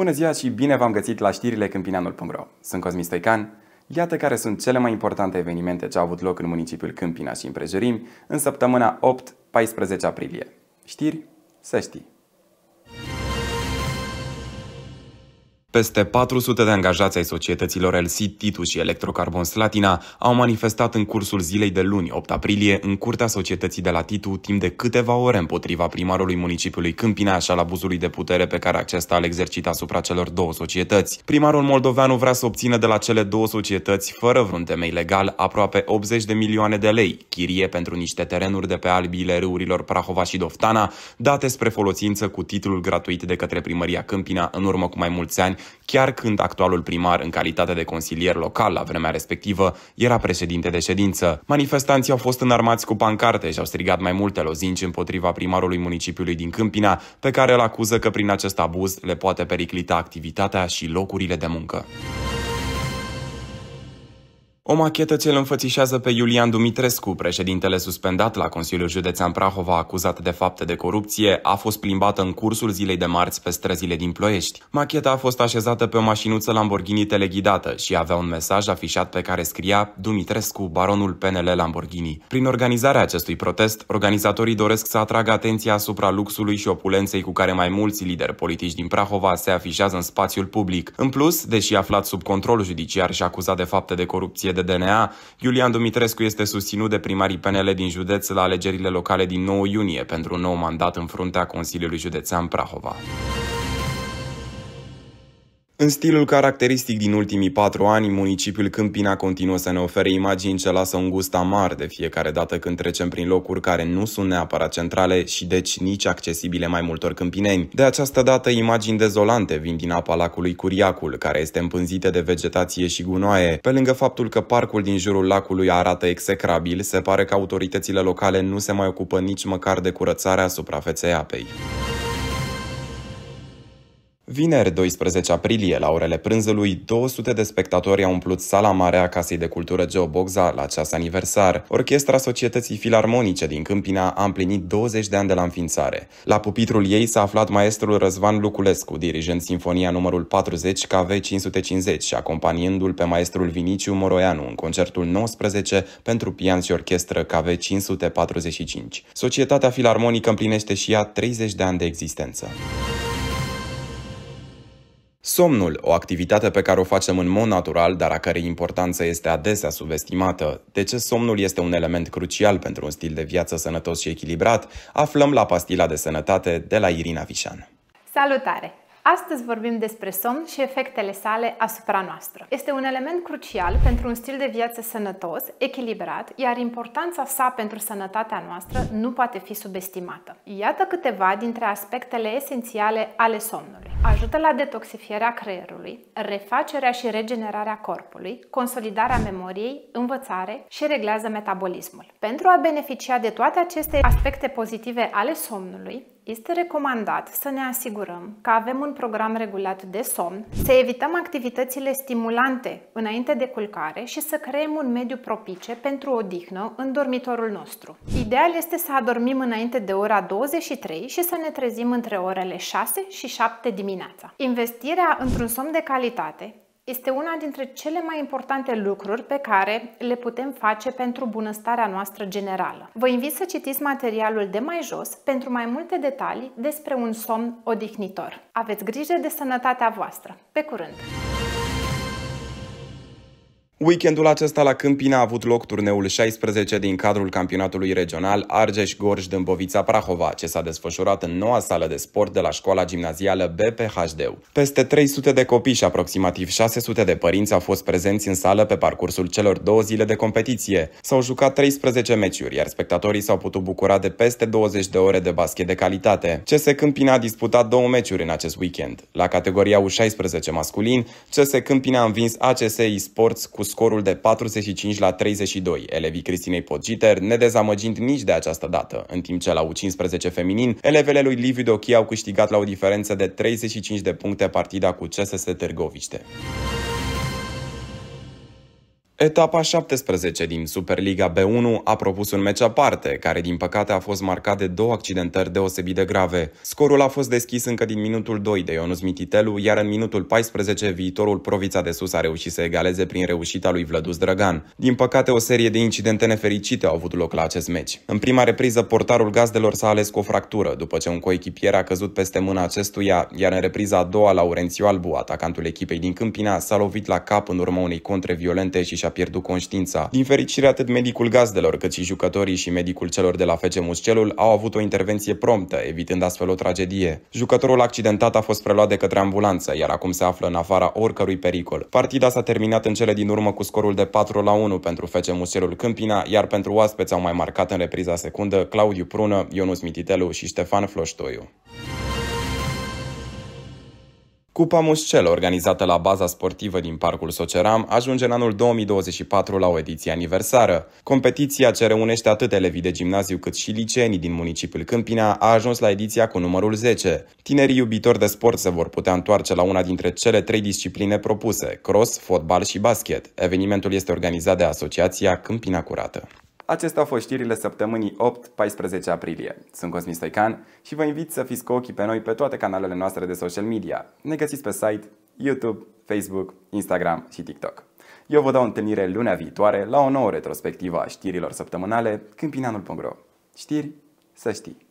Bună ziua și bine v-am găsit la știrile Câmpinanul.ro. Sunt Cosmin Stoican. Iată care sunt cele mai importante evenimente ce au avut loc în municipiul Câmpina și împrejurimi în săptămâna 8-14 aprilie. Știri să știi! Peste 400 de angajați ai societăților LC Titus și Electrocarbon Slatina au manifestat în cursul zilei de luni 8 aprilie în curtea societății de la Titu timp de câteva ore împotriva primarului municipiului Câmpina și al abuzului de putere pe care acesta îl exercita asupra celor două societăți. Primarul moldoveanu vrea să obțină de la cele două societăți, fără vreun temei legal, aproape 80 de milioane de lei, chirie pentru niște terenuri de pe albiile râurilor Prahova și Doftana, date spre folosință cu titlul gratuit de către primăria Câmpina în urmă cu mai mulți ani chiar când actualul primar, în calitate de consilier local la vremea respectivă, era președinte de ședință. Manifestanții au fost înarmați cu pancarte și au strigat mai multe lozinci împotriva primarului municipiului din Câmpina, pe care îl acuză că prin acest abuz le poate periclita activitatea și locurile de muncă. O machetă ce îl înfățișează pe Iulian Dumitrescu, președintele suspendat la Consiliul Județean Prahova acuzat de fapte de corupție, a fost plimbată în cursul zilei de marți pe străzile din Ploiești. Macheta a fost așezată pe o mașinuță Lamborghini teleghidată și avea un mesaj afișat pe care scria Dumitrescu, baronul PNL Lamborghini. Prin organizarea acestui protest, organizatorii doresc să atragă atenția asupra luxului și opulenței cu care mai mulți lideri politici din Prahova se afișează în spațiul public. În plus, deși aflat sub control judiciar și acuzat de fapte de corupție de DNA, Iulian Dumitrescu este susținut de primarii PNL din județ la alegerile locale din 9 iunie pentru un nou mandat în fruntea Consiliului Județean Prahova. În stilul caracteristic din ultimii patru ani, municipiul Câmpina continuă să ne ofere imagini ce lasă un gust amar de fiecare dată când trecem prin locuri care nu sunt neapărat centrale și deci nici accesibile mai multor câmpineni. De această dată, imagini dezolante vin din apa lacului Curiacul, care este împânzită de vegetație și gunoaie. Pe lângă faptul că parcul din jurul lacului arată execrabil, se pare că autoritățile locale nu se mai ocupă nici măcar de curățarea suprafeței apei. Vineri, 12 aprilie, la orele prânzului, 200 de spectatori au umplut sala mare a Casei de Cultură Geo la ceas aniversar. Orchestra Societății Filarmonice din Câmpina a împlinit 20 de ani de la înființare. La pupitrul ei s-a aflat maestrul Răzvan Luculescu, dirijând Sinfonia numărul 40 KV 550 și acompaniându l pe maestrul Viniciu Moroianu în concertul 19 pentru pian și orchestră KV 545. Societatea Filarmonică împlinește și ea 30 de ani de existență. Somnul, o activitate pe care o facem în mod natural, dar a cărei importanță este adesea subestimată. De ce somnul este un element crucial pentru un stil de viață sănătos și echilibrat, aflăm la pastila de sănătate de la Irina Vișan. Salutare! Astăzi vorbim despre somn și efectele sale asupra noastră. Este un element crucial pentru un stil de viață sănătos, echilibrat, iar importanța sa pentru sănătatea noastră nu poate fi subestimată. Iată câteva dintre aspectele esențiale ale somnului. Ajută la detoxifierea creierului, refacerea și regenerarea corpului, consolidarea memoriei, învățare și reglează metabolismul. Pentru a beneficia de toate aceste aspecte pozitive ale somnului, este recomandat să ne asigurăm că avem un program regulat de somn, să evităm activitățile stimulante înainte de culcare și să creăm un mediu propice pentru odihnă în dormitorul nostru. Ideal este să adormim înainte de ora 23 și să ne trezim între orele 6 și 7 dimineața. Investirea într-un somn de calitate este una dintre cele mai importante lucruri pe care le putem face pentru bunăstarea noastră generală. Vă invit să citiți materialul de mai jos pentru mai multe detalii despre un somn odihnitor. Aveți grijă de sănătatea voastră. Pe curând! Weekendul acesta la Câmpina a avut loc turneul 16 din cadrul campionatului regional Argeș-Gorj-Dâmbovița-Prahova, ce s-a desfășurat în noua sală de sport de la școala gimnazială BPHD. Peste 300 de copii și aproximativ 600 de părinți au fost prezenți în sală pe parcursul celor două zile de competiție. S-au jucat 13 meciuri, iar spectatorii s-au putut bucura de peste 20 de ore de basket de calitate. CS Câmpina a disputat două meciuri în acest weekend. La categoria U16 masculin, CS Câmpina a învins ACSI Sports cu scorul de 45 la 32, elevii Cristinei Podgiter ne dezamăgind nici de această dată, în timp ce la U15 feminin, elevele lui Liviu Dochi au câștigat la o diferență de 35 de puncte partida cu CSS Târgoviște. Etapa 17 din Superliga B1 a propus un meci aparte, care din păcate a fost marcat de două accidentări deosebit de grave. Scorul a fost deschis încă din minutul 2 de Ionus Mititelu, iar în minutul 14 viitorul Provița de Sus a reușit să egaleze prin reușita lui Vlădus Drăgan. Din păcate, o serie de incidente nefericite au avut loc la acest meci. În prima repriză, portarul gazdelor s-a ales cu o fractură, după ce un coechipier a căzut peste mâna acestuia, iar în repriza a doua, Laurențiu Albu, atacantul echipei din Câmpina, s-a lovit la cap în urma unei contre violente și și-a și-a pierdut conștiința. Din fericire, atât medicul gazdelor, cât și jucătorii și medicul celor de la FC Muscelul au avut o intervenție promptă, evitând astfel o tragedie. Jucătorul accidentat a fost preluat de către ambulanță, iar acum se află în afara oricărui pericol. Partida s-a terminat în cele din urmă cu scorul de 4 la 1 pentru FC Muscelul Câmpina, iar pentru oaspeți au mai marcat în repriza secundă Claudiu Prună, Ionus Mititelu și Ștefan Floștoiu. Cupa Muscel, organizată la baza sportivă din Parcul Soceram, ajunge în anul 2024 la o ediție aniversară. Competiția ce reunește atât elevii de gimnaziu cât și liceenii din municipiul Câmpina a ajuns la ediția cu numărul 10. Tinerii iubitori de sport se vor putea întoarce la una dintre cele trei discipline propuse, cross, fotbal și basket. Evenimentul este organizat de Asociația Câmpina Curată. Acestea au fost știrile săptămânii 8-14 aprilie. Sunt Cosmin Stoican și vă invit să fiți cu ochii pe noi pe toate canalele noastre de social media. Ne găsiți pe site, YouTube, Facebook, Instagram și TikTok. Eu vă dau întâlnire lunea viitoare la o nouă retrospectivă a știrilor săptămânale Câmpinanul.ro. Știri să știi!